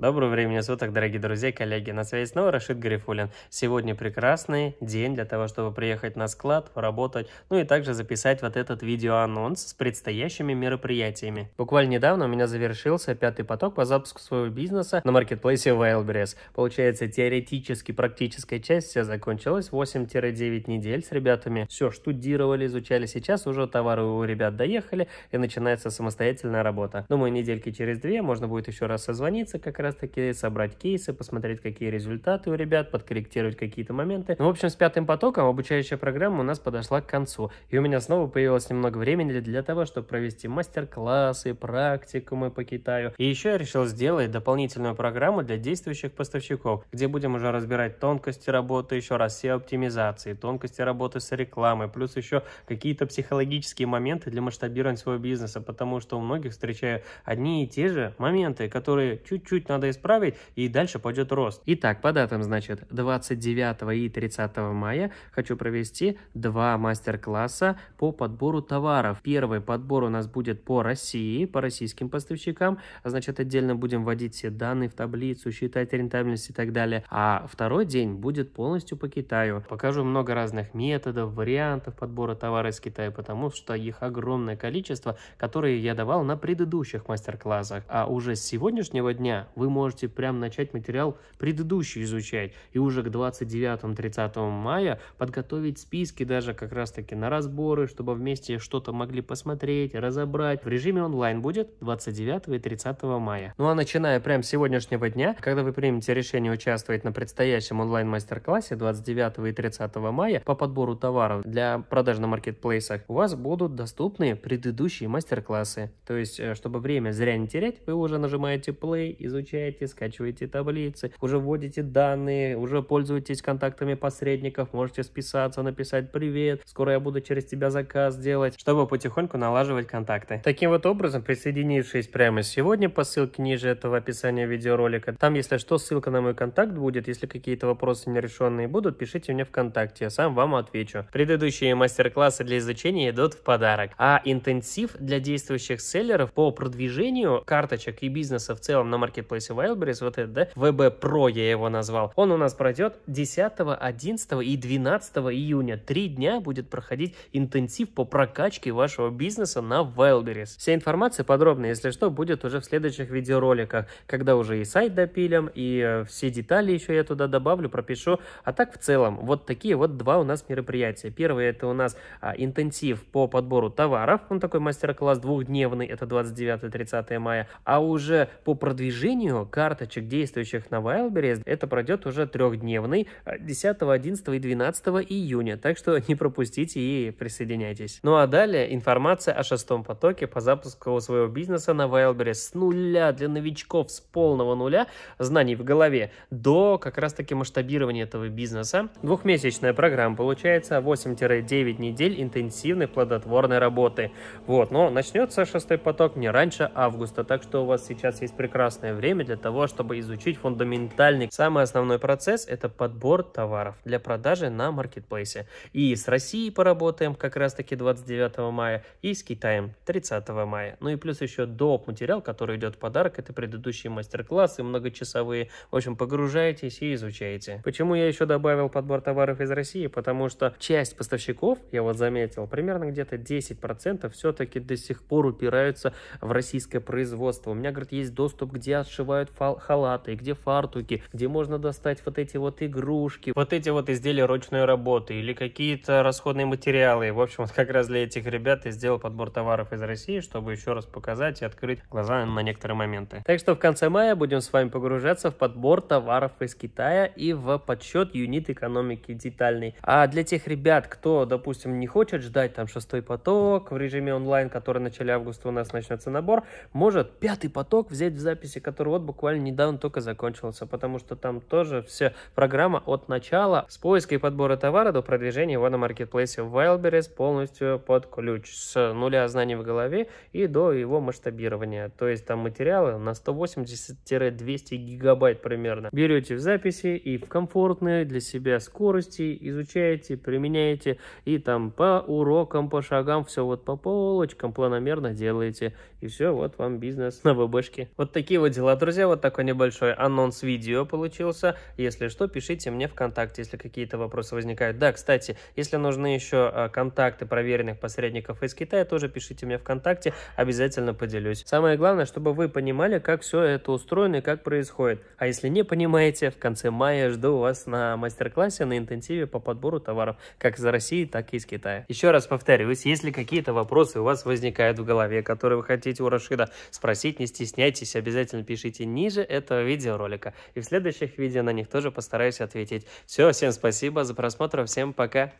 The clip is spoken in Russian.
Доброго времени суток, дорогие друзья и коллеги. На связи снова Рашид Гарифулин. Сегодня прекрасный день для того, чтобы приехать на склад, поработать, ну и также записать вот этот видеоанонс с предстоящими мероприятиями. Буквально недавно у меня завершился пятый поток по запуску своего бизнеса на маркетплейсе Wildberries. Получается, теоретически практическая часть вся закончилась 8-9 недель с ребятами. Все, штудировали, изучали. Сейчас уже товары у ребят доехали и начинается самостоятельная работа. Думаю, недельки через две можно будет еще раз созвониться как раз раз таки собрать кейсы, посмотреть, какие результаты у ребят, подкорректировать какие-то моменты. Ну, в общем, с пятым потоком обучающая программа у нас подошла к концу, и у меня снова появилось немного времени для того, чтобы провести мастер-классы, практикумы по Китаю. И еще я решил сделать дополнительную программу для действующих поставщиков, где будем уже разбирать тонкости работы, еще раз все оптимизации, тонкости работы с рекламой, плюс еще какие-то психологические моменты для масштабирования своего бизнеса, потому что у многих встречаю одни и те же моменты, которые чуть-чуть нас надо исправить, и дальше пойдет рост. Итак, по датам, значит, 29 и 30 мая хочу провести два мастер-класса по подбору товаров. Первый подбор у нас будет по России, по российским поставщикам, значит, отдельно будем вводить все данные в таблицу, считать рентабельность и так далее. А второй день будет полностью по Китаю. Покажу много разных методов, вариантов подбора товара из Китая, потому что их огромное количество, которые я давал на предыдущих мастер-классах. А уже с сегодняшнего дня вы можете прям начать материал предыдущий изучать и уже к 29-30 мая подготовить списки даже как раз-таки на разборы, чтобы вместе что-то могли посмотреть, разобрать. В режиме онлайн будет 29 и 30 мая. Ну а начиная прям с сегодняшнего дня, когда вы примете решение участвовать на предстоящем онлайн-мастер-классе 29 и 30 мая по подбору товаров для продаж на маркетплейсах, у вас будут доступны предыдущие мастер-классы. То есть, э, чтобы время зря не терять, вы уже нажимаете play, изучаете изучаете, скачиваете таблицы, уже вводите данные, уже пользуетесь контактами посредников, можете списаться, написать «Привет, скоро я буду через тебя заказ делать», чтобы потихоньку налаживать контакты. Таким вот образом, присоединившись прямо сегодня по ссылке ниже этого описания видеоролика, там, если что, ссылка на мой контакт будет, если какие-то вопросы нерешенные будут, пишите мне ВКонтакте, я сам вам отвечу. Предыдущие мастер-классы для изучения идут в подарок, а интенсив для действующих селлеров по продвижению карточек и бизнеса в целом на маркетплейсе Джесси Уайлберис, вот этот, да, ВБ Про я его назвал, он у нас пройдет 10, 11 и 12 июня. Три дня будет проходить интенсив по прокачке вашего бизнеса на Wildberries. Вся информация подробная, если что, будет уже в следующих видеороликах, когда уже и сайт допилим, и э, все детали еще я туда добавлю, пропишу. А так в целом, вот такие вот два у нас мероприятия. Первое это у нас а, интенсив по подбору товаров, он такой мастер-класс двухдневный, это 29-30 мая, а уже по продвижению карточек, действующих на Wildberries, это пройдет уже трехдневный 10, а, 11 и 12 июня, так что не пропустите и присоединяйтесь. Ну а далее информация о шестом потоке по запуску своего бизнеса на Wildberries с нуля для новичков, с полного нуля знаний в голове до как раз таки масштабирования этого бизнеса. Двухмесячная программа получается 8-9 недель интенсивной плодотворной работы. Вот, но начнется шестой поток не раньше августа, так что у вас сейчас есть прекрасное время для того, чтобы изучить фундаментальный. Самый основной процесс – это подбор товаров для продажи на маркетплейсе. И с Россией поработаем как раз-таки 29 мая, и с Китаем 30 мая. Ну и плюс еще доп. материал, который идет в подарок, это предыдущие мастер-классы многочасовые. В общем, погружаетесь и изучаете. Почему я еще добавил подбор товаров из России? Потому что часть поставщиков, я вот заметил, примерно где-то 10% все-таки до сих пор упираются в российское производство. У меня, говорит, есть доступ к диашеву сшивают халаты, где фартуки, где можно достать вот эти вот игрушки, вот эти вот изделия ручной работы или какие-то расходные материалы. В общем, вот как раз для этих ребят я сделал подбор товаров из России, чтобы еще раз показать и открыть глаза на некоторые моменты. Так что в конце мая будем с вами погружаться в подбор товаров из Китая и в подсчет юнит экономики детальный. А для тех ребят, кто, допустим, не хочет ждать там шестой поток в режиме онлайн, который в начале августа у нас начнется набор, может пятый поток взять в записи которого год буквально недавно только закончился, потому что там тоже вся программа от начала с поиска и подбора товара до продвижения его на маркетплейсе Wildberries полностью под ключ, с нуля знаний в голове и до его масштабирования. То есть там материалы на 180-200 гигабайт примерно. Берете в записи и в комфортные для себя скорости изучаете, применяете и там по урокам, по шагам, все вот по полочкам планомерно делаете. И все, вот вам бизнес на ВБшке. Вот такие вот дела, друзья друзья, вот такой небольшой анонс видео получился. Если что, пишите мне ВКонтакте, если какие-то вопросы возникают. Да, кстати, если нужны еще а, контакты проверенных посредников из Китая, тоже пишите мне ВКонтакте, обязательно поделюсь. Самое главное, чтобы вы понимали, как все это устроено и как происходит. А если не понимаете, в конце мая жду вас на мастер-классе на интенсиве по подбору товаров как из России, так и из Китая. Еще раз повторюсь, если какие-то вопросы у вас возникают в голове, которые вы хотите у Рашида спросить, не стесняйтесь, обязательно пишите пишите ниже этого видеоролика. И в следующих видео на них тоже постараюсь ответить. Все, всем спасибо за просмотр, всем пока!